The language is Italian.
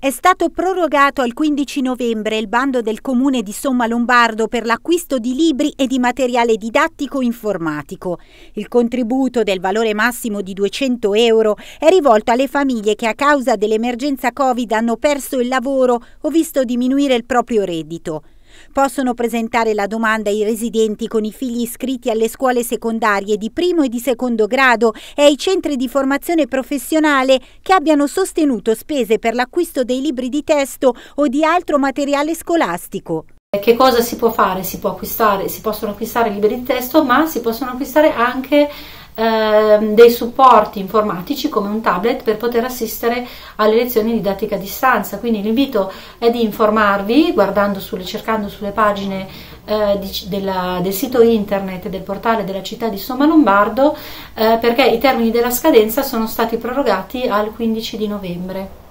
È stato prorogato al 15 novembre il bando del Comune di Somma Lombardo per l'acquisto di libri e di materiale didattico informatico. Il contributo del valore massimo di 200 euro è rivolto alle famiglie che a causa dell'emergenza Covid hanno perso il lavoro o visto diminuire il proprio reddito. Possono presentare la domanda i residenti con i figli iscritti alle scuole secondarie di primo e di secondo grado e ai centri di formazione professionale che abbiano sostenuto spese per l'acquisto dei libri di testo o di altro materiale scolastico. Che cosa si può fare? Si, può acquistare, si possono acquistare libri di testo, ma si possono acquistare anche Ehm, dei supporti informatici come un tablet per poter assistere alle lezioni didattiche a distanza. Quindi l'invito è di informarvi guardando sulle, cercando sulle pagine eh, di, della, del sito internet del portale della città di Somma Lombardo eh, perché i termini della scadenza sono stati prorogati al 15 di novembre.